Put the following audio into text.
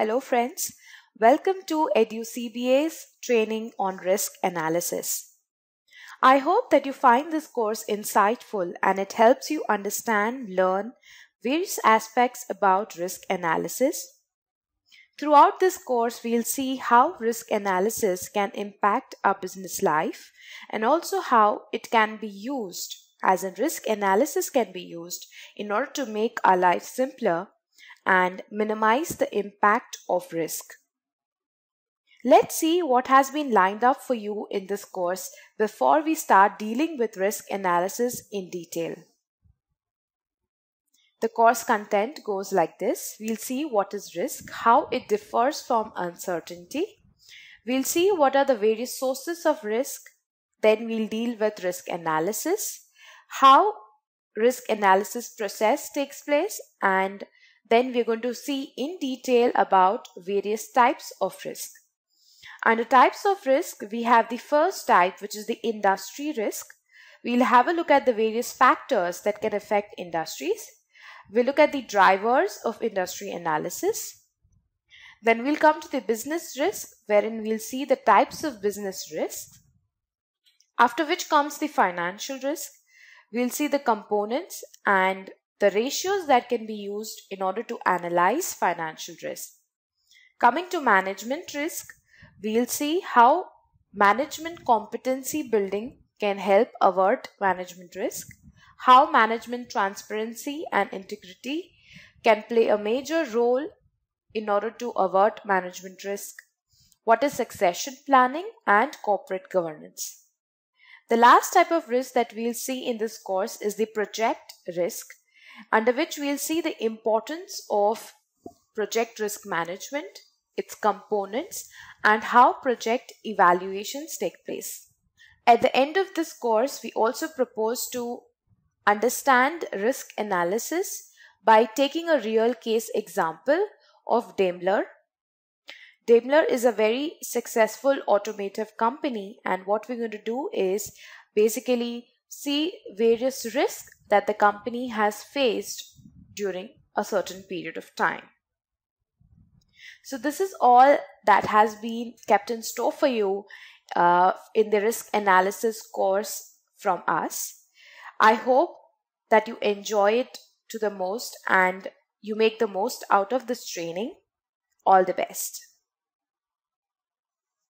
Hello friends, welcome to EduCBA's training on risk analysis. I hope that you find this course insightful and it helps you understand, learn various aspects about risk analysis. Throughout this course, we'll see how risk analysis can impact our business life and also how it can be used, as in risk analysis can be used in order to make our life simpler and minimize the impact of risk. Let's see what has been lined up for you in this course before we start dealing with risk analysis in detail. The course content goes like this. We'll see what is risk, how it differs from uncertainty. We'll see what are the various sources of risk. Then we'll deal with risk analysis, how risk analysis process takes place and then we're going to see in detail about various types of risk. Under types of risk, we have the first type, which is the industry risk. We'll have a look at the various factors that can affect industries. We'll look at the drivers of industry analysis. Then we'll come to the business risk, wherein we'll see the types of business risk. After which comes the financial risk. We'll see the components and the ratios that can be used in order to analyze financial risk. Coming to management risk, we'll see how management competency building can help avert management risk, how management transparency and integrity can play a major role in order to avert management risk, what is succession planning and corporate governance. The last type of risk that we'll see in this course is the project risk under which we'll see the importance of project risk management, its components, and how project evaluations take place. At the end of this course, we also propose to understand risk analysis by taking a real case example of Daimler. Daimler is a very successful automotive company and what we're going to do is basically see various risks that the company has faced during a certain period of time. So this is all that has been kept in store for you uh, in the risk analysis course from us. I hope that you enjoy it to the most and you make the most out of this training. All the best.